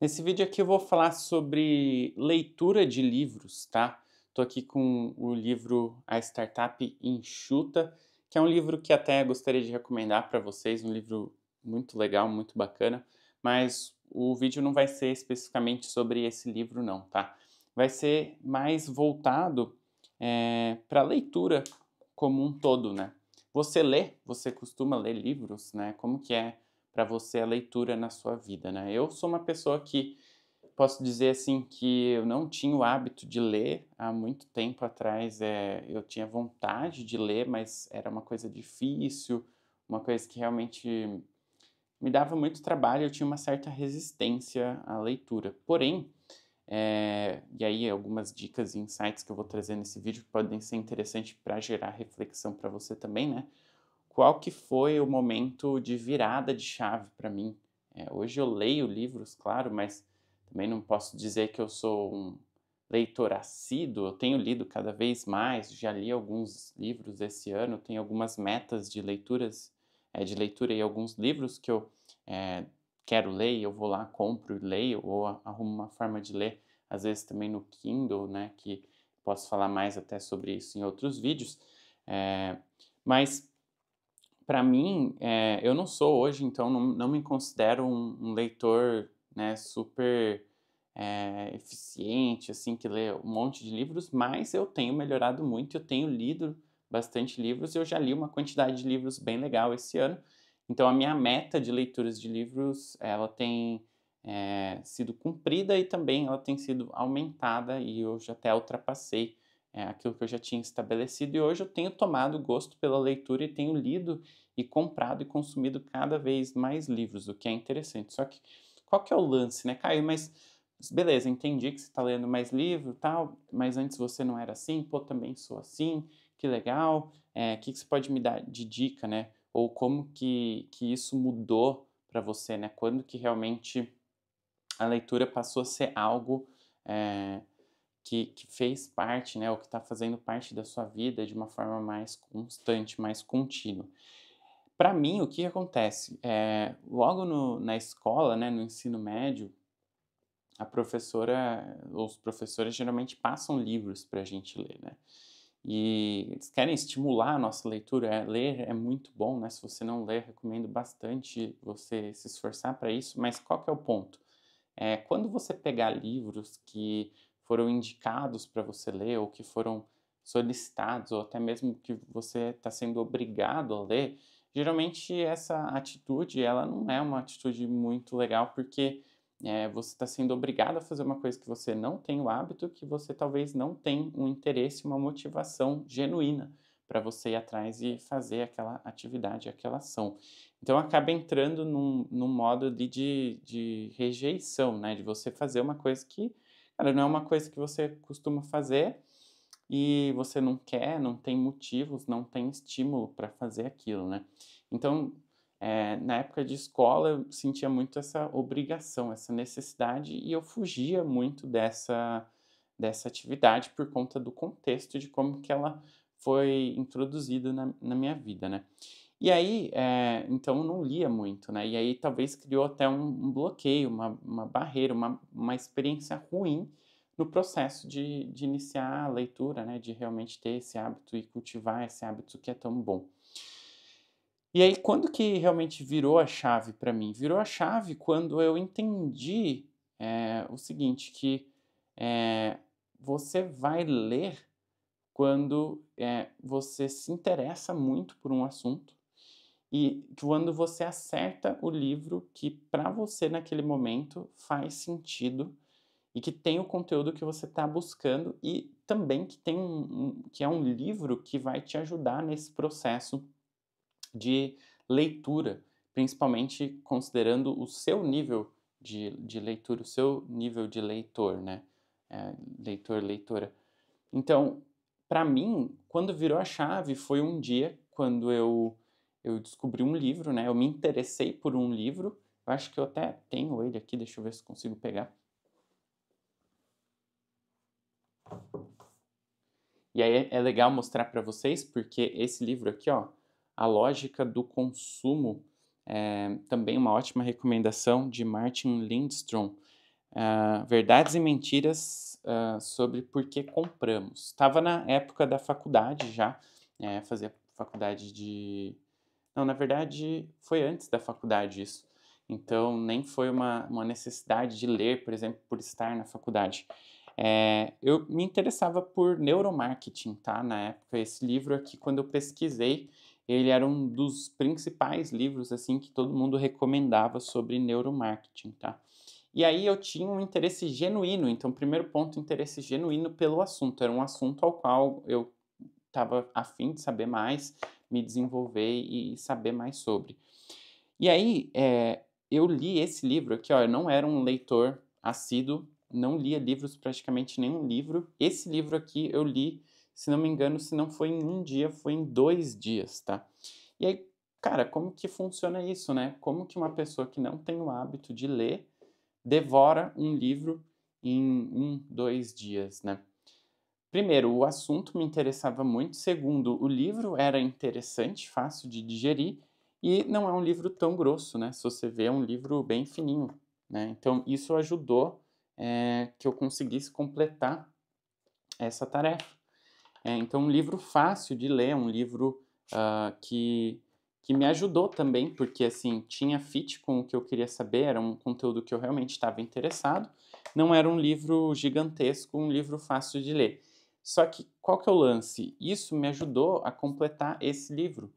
Nesse vídeo aqui eu vou falar sobre leitura de livros, tá? Estou aqui com o livro A Startup Enxuta, que é um livro que até gostaria de recomendar para vocês, um livro muito legal, muito bacana, mas o vídeo não vai ser especificamente sobre esse livro não, tá? Vai ser mais voltado é, eh, para a leitura como um todo, né? Você lê, você costuma ler livros, né? Como que é para você a leitura na sua vida, né? Eu sou uma pessoa que posso dizer assim que eu não tinha o hábito de ler há muito tempo atrás. É, eu tinha vontade de ler, mas era uma coisa difícil, uma coisa que realmente me dava muito trabalho. Eu tinha uma certa resistência à leitura. Porém, é, e aí algumas dicas e insights que eu vou trazer nesse vídeo podem ser interessantes para gerar reflexão para você também, né? qual que foi o momento de virada de chave para mim. É, hoje eu leio livros, claro, mas também não posso dizer que eu sou um leitor assíduo, eu tenho lido cada vez mais, já li alguns livros esse ano, tenho algumas metas de leituras, é, de leitura e alguns livros que eu é, quero ler, eu vou lá, compro e leio, ou arrumo uma forma de ler, às vezes também no Kindle, né, que posso falar mais até sobre isso em outros vídeos, é, mas para mim, é, eu não sou hoje, então não, não me considero um, um leitor né, super é, eficiente, assim, que lê um monte de livros, mas eu tenho melhorado muito, eu tenho lido bastante livros, eu já li uma quantidade de livros bem legal esse ano, então a minha meta de leituras de livros, ela tem é, sido cumprida e também ela tem sido aumentada e eu já até ultrapassei é, aquilo que eu já tinha estabelecido e hoje eu tenho tomado gosto pela leitura e tenho lido e comprado e consumido cada vez mais livros, o que é interessante. Só que qual que é o lance, né, Caio? Mas beleza, entendi que você está lendo mais livro, tal, mas antes você não era assim, pô, também sou assim, que legal. É, o é, que, que você pode me dar de dica, né? Ou como que, que isso mudou para você, né? Quando que realmente a leitura passou a ser algo é, que, que fez parte, né, ou que está fazendo parte da sua vida de uma forma mais constante, mais contínua. Para mim, o que acontece? É, logo no, na escola, né, no ensino médio, a professora, os professores geralmente passam livros para a gente ler, né? E eles querem estimular a nossa leitura. É, ler é muito bom, né? Se você não ler, recomendo bastante você se esforçar para isso. Mas qual que é o ponto? É, quando você pegar livros que foram indicados para você ler ou que foram solicitados ou até mesmo que você está sendo obrigado a ler, geralmente essa atitude ela não é uma atitude muito legal porque é, você está sendo obrigado a fazer uma coisa que você não tem o hábito, que você talvez não tem um interesse, uma motivação genuína para você ir atrás e fazer aquela atividade, aquela ação. Então acaba entrando num, num modo de, de, de, rejeição, né? De você fazer uma coisa que Cara, não é uma coisa que você costuma fazer e você não quer, não tem motivos, não tem estímulo para fazer aquilo, né? Então, é, na época de escola, eu sentia muito essa obrigação, essa necessidade e eu fugia muito dessa, dessa atividade por conta do contexto de como que ela foi introduzida na, na minha vida, né? E aí, é, então não lia muito, né? E aí talvez criou até um, um bloqueio, uma, uma barreira, uma, uma experiência ruim no processo de, de iniciar a leitura, né? De realmente ter esse hábito e cultivar esse hábito que é tão bom. E aí, quando que realmente virou a chave para mim? Virou a chave quando eu entendi é, o seguinte, que é, você vai ler quando é, você se interessa muito por um assunto e quando você acerta o livro que para você naquele momento faz sentido e que tem o conteúdo que você está buscando e também que tem um, um, que é um livro que vai te ajudar nesse processo de leitura, principalmente considerando o seu nível de, de leitura, o seu nível de leitor, né? É, leitor, leitora. Então, para mim, quando virou a chave foi um dia quando eu eu descobri um livro, né? Eu me interessei por um livro. Eu acho que eu até tenho ele aqui, deixa eu ver se consigo pegar. E aí é legal mostrar para vocês, porque esse livro aqui, ó, A Lógica do Consumo, é também uma ótima recomendação de Martin Lindstrom. Uh, Verdades e Mentiras uh, sobre por que compramos. Estava na época da faculdade já, é, fazia faculdade de não, na verdade, foi antes da faculdade isso. Então, nem foi uma, uma necessidade de ler, por exemplo, por estar na faculdade. É, eu me interessava por neuromarketing, tá? Na época, esse livro aqui, quando eu pesquisei, ele era um dos principais livros, assim, que todo mundo recomendava sobre neuromarketing, tá? E aí eu tinha um interesse genuíno, então, primeiro ponto, interesse genuíno pelo assunto. Era um assunto ao qual eu estava afim de saber mais, me desenvolver e saber mais sobre. E aí, é, eu li esse livro aqui, ó, eu não era um leitor assíduo, não lia livros, praticamente nenhum livro. Esse livro aqui eu li, se não me engano, se não foi em um dia, foi em dois dias, tá? E aí, cara, como que funciona isso, né? Como que uma pessoa que não tem o hábito de ler devora um livro em um, dois dias, né? Primeiro, o assunto me interessava muito. Segundo, o livro era interessante, fácil de digerir. E não é um livro tão grosso, né? Se você vê, é um livro bem fininho. Né? Então, isso ajudou é, que eu conseguisse completar essa tarefa. É, então, um livro fácil de ler, um livro uh, que, que me ajudou também, porque assim tinha fit com o que eu queria saber, era um conteúdo que eu realmente estava interessado. Não era um livro gigantesco, um livro fácil de ler. Só que qual que é o lance? Isso me ajudou a completar esse livro.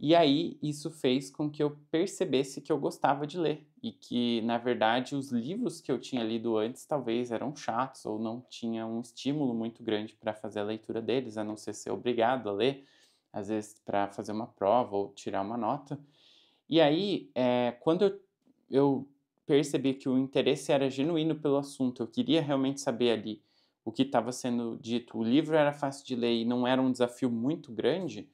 E aí isso fez com que eu percebesse que eu gostava de ler e que, na verdade, os livros que eu tinha lido antes talvez eram chatos ou não tinha um estímulo muito grande para fazer a leitura deles, a não ser ser obrigado a ler, às vezes para fazer uma prova ou tirar uma nota. E aí, é, quando eu, eu percebi que o interesse era genuíno pelo assunto, eu queria realmente saber ali o que estava sendo dito, o livro era fácil de ler e não era um desafio muito grande,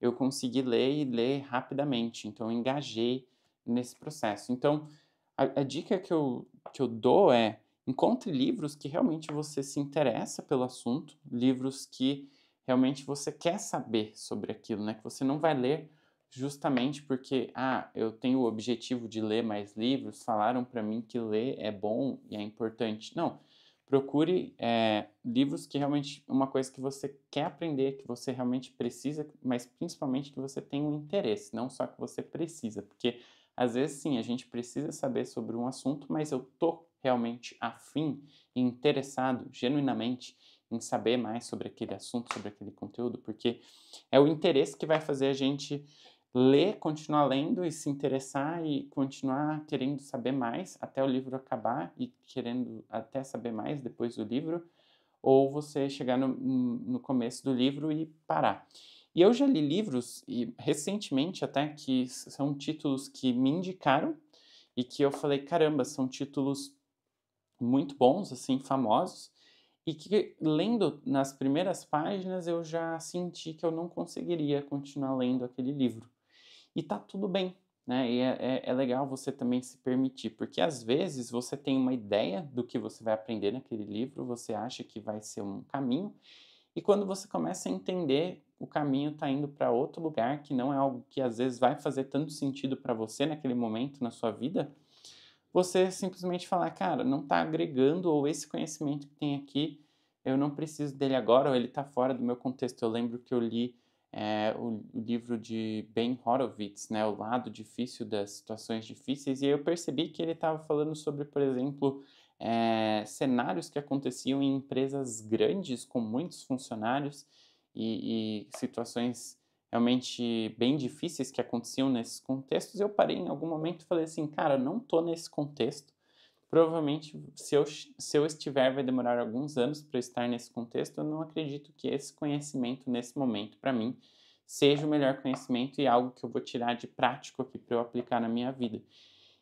eu consegui ler e ler rapidamente. Então, eu engajei nesse processo. Então, a, a dica que eu, que eu dou é encontre livros que realmente você se interessa pelo assunto, livros que realmente você quer saber sobre aquilo, né? Que você não vai ler justamente porque, ah, eu tenho o objetivo de ler mais livros, falaram para mim que ler é bom e é importante. Não procure é, livros que realmente uma coisa que você quer aprender, que você realmente precisa, mas principalmente que você tem um interesse, não só que você precisa, porque às vezes sim a gente precisa saber sobre um assunto, mas eu tô realmente afim e interessado genuinamente em saber mais sobre aquele assunto, sobre aquele conteúdo, porque é o interesse que vai fazer a gente ler, continuar lendo e se interessar e continuar querendo saber mais até o livro acabar e querendo até saber mais depois do livro, ou você chegar no, no começo do livro e parar. E eu já li livros, e recentemente até, que são títulos que me indicaram e que eu falei, caramba, são títulos muito bons, assim, famosos, e que lendo nas primeiras páginas eu já senti que eu não conseguiria continuar lendo aquele livro. E tá tudo bem, né? E é, é, é, legal você também se permitir, porque às vezes você tem uma ideia do que você vai aprender naquele livro, você acha que vai ser um caminho, e quando você começa a entender, o caminho está indo para outro lugar que não é algo que às vezes vai fazer tanto sentido para você naquele momento na sua vida, você simplesmente falar, cara, não está agregando, ou esse conhecimento que tem aqui, eu não preciso dele agora, ou ele está fora do meu contexto. Eu lembro que eu li é, o, o, livro de Ben Horowitz, né, O Lado Difícil das Situações Difíceis, e eu percebi que ele estava falando sobre, por exemplo, é, cenários que aconteciam em empresas grandes com muitos funcionários e, e situações realmente bem difíceis que aconteciam nesses contextos. Eu parei em algum momento e falei assim, cara, não tô nesse contexto, Provavelmente, se eu, se eu estiver, vai demorar alguns anos para estar nesse contexto. Eu não acredito que esse conhecimento, nesse momento, para mim, seja o melhor conhecimento e algo que eu vou tirar de prático aqui para eu aplicar na minha vida.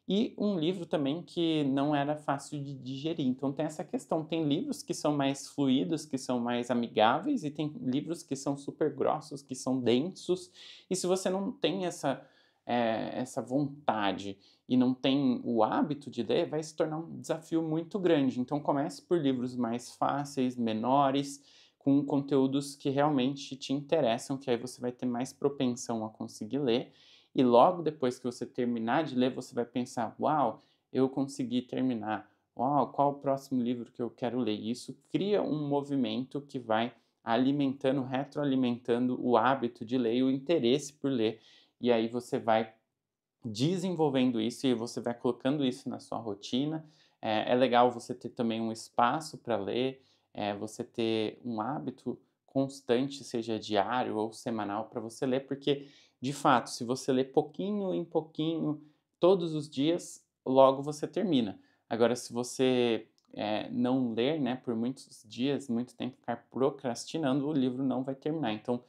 E um livro também que não era fácil de digerir. Então tem essa questão, tem livros que são mais fluidos, que são mais amigáveis e tem livros que são super grossos, que são densos. E se você não tem essa é, essa vontade e não tem o hábito de ler, vai se tornar um desafio muito grande. Então comece por livros mais fáceis, menores, com conteúdos que realmente te interessam, que aí você vai ter mais propensão a conseguir ler. E logo depois que você terminar de ler, você vai pensar: uau, eu consegui terminar. Uau, qual o próximo livro que eu quero ler? isso cria um movimento que vai alimentando, retroalimentando o hábito de ler e o interesse por ler e aí você vai desenvolvendo isso e você vai colocando isso na sua rotina. É, é legal você ter também um espaço para ler, é, você ter um hábito constante, seja diário ou semanal, para você ler, porque de fato, se você ler pouquinho em pouquinho todos os dias, logo você termina. Agora, se você é, não ler né, por muitos dias, muito tempo, ficar procrastinando, o livro não vai terminar. Então,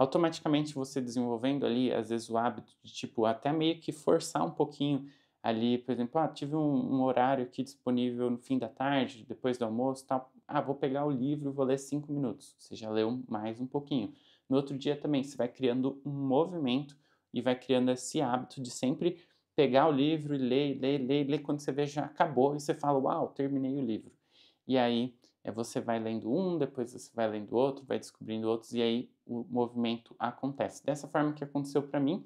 automaticamente você desenvolvendo ali, às vezes, o hábito de, tipo, até meio que forçar um pouquinho ali, por exemplo, ah, tive um, um horário aqui disponível no fim da tarde, depois do almoço, tal. Ah, vou pegar o livro, vou ler cinco minutos. Você já leu mais um pouquinho. No outro dia também, você vai criando um movimento e vai criando esse hábito de sempre pegar o livro e ler, ler, ler, ler. Quando você vê, já acabou e você fala, uau, terminei o livro. E aí é você vai lendo um, depois você vai lendo outro, vai descobrindo outros e aí o movimento acontece. Dessa forma que aconteceu para mim,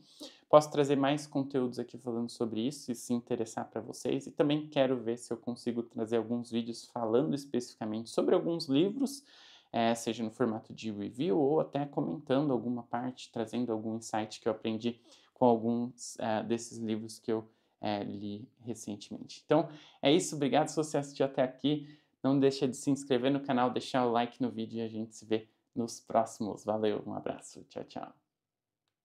posso trazer mais conteúdos aqui falando sobre isso e se interessar para vocês. E também quero ver se eu consigo trazer alguns vídeos falando especificamente sobre alguns livros, é, seja no formato de review ou até comentando alguma parte, trazendo algum insight que eu aprendi com alguns é, desses livros que eu é, li recentemente. Então é isso, obrigado se você assistiu até aqui. Não deixa de se inscrever no canal, deixar o like no vídeo e a gente se vê nos próximos. Valeu, um abraço, tchau, tchau.